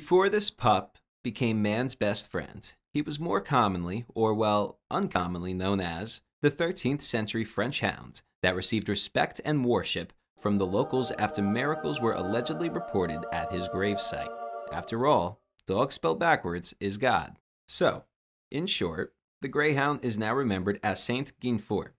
Before this pup became man's best friend, he was more commonly, or well, uncommonly known as, the 13th century French hound that received respect and worship from the locals after miracles were allegedly reported at his gravesite. After all, dog spelled backwards is God. So, in short, the greyhound is now remembered as Saint Guinefort,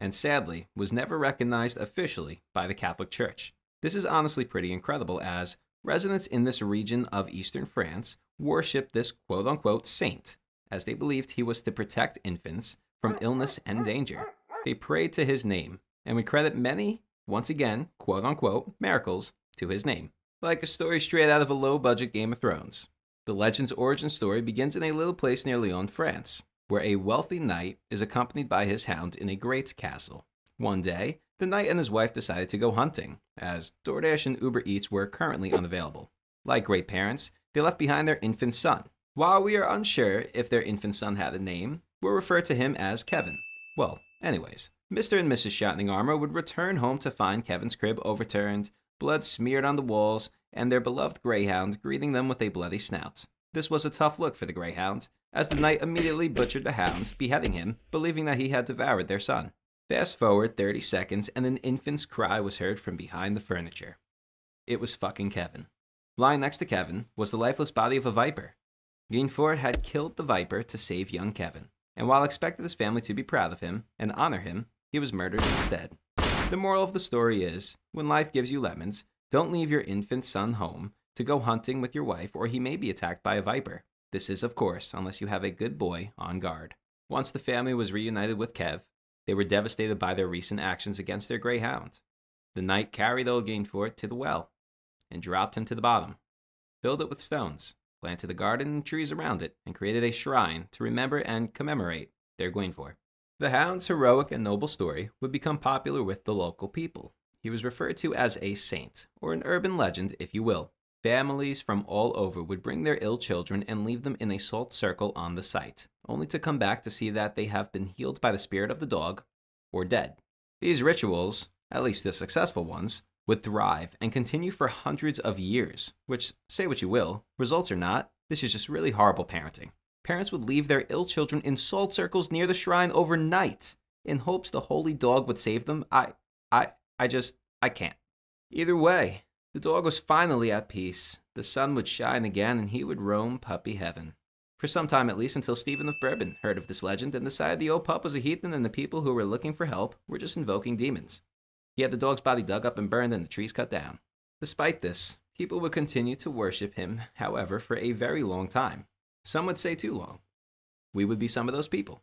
and sadly was never recognized officially by the Catholic Church. This is honestly pretty incredible as residents in this region of eastern France worshiped this quote unquote saint, as they believed he was to protect infants from illness and danger. They prayed to his name and we credit many, once again, quote unquote, miracles to his name. Like a story straight out of a low budget Game of Thrones. The legend's origin story begins in a little place near Lyon, France, where a wealthy knight is accompanied by his hound in a great castle. One day, the knight and his wife decided to go hunting, as DoorDash and Uber Eats were currently unavailable. Like great parents, they left behind their infant son. While we are unsure if their infant son had a name, we'll refer to him as Kevin. Well, anyways, Mr. and Mrs. Shotning Armor would return home to find Kevin's crib overturned, blood smeared on the walls, and their beloved greyhound greeting them with a bloody snout. This was a tough look for the greyhound, as the knight immediately butchered the hound, beheading him, believing that he had devoured their son. Fast forward 30 seconds, and an infant's cry was heard from behind the furniture. It was fucking Kevin. Lying next to Kevin was the lifeless body of a viper. Gainford had killed the viper to save young Kevin, and while expected his family to be proud of him and honor him, he was murdered instead. The moral of the story is when life gives you lemons, don't leave your infant son home to go hunting with your wife, or he may be attacked by a viper. This is, of course, unless you have a good boy on guard. Once the family was reunited with Kev, they were devastated by their recent actions against their greyhound. The knight carried Olgain for to the well and dropped him to the bottom, filled it with stones, planted a garden and trees around it, and created a shrine to remember and commemorate their Gwynfor. The hound's heroic and noble story would become popular with the local people. He was referred to as a saint, or an urban legend, if you will, Families from all over would bring their ill children and leave them in a salt circle on the site, only to come back to see that they have been healed by the spirit of the dog or dead. These rituals, at least the successful ones, would thrive and continue for hundreds of years, which, say what you will, results or not, this is just really horrible parenting. Parents would leave their ill children in salt circles near the shrine overnight in hopes the holy dog would save them. I, I, I just, I can't. Either way, the dog was finally at peace. The sun would shine again, and he would roam puppy heaven. For some time at least, until Stephen of Bourbon heard of this legend and decided the old pup was a heathen and the people who were looking for help were just invoking demons. He had the dog's body dug up and burned and the trees cut down. Despite this, people would continue to worship him, however, for a very long time. Some would say too long. We would be some of those people.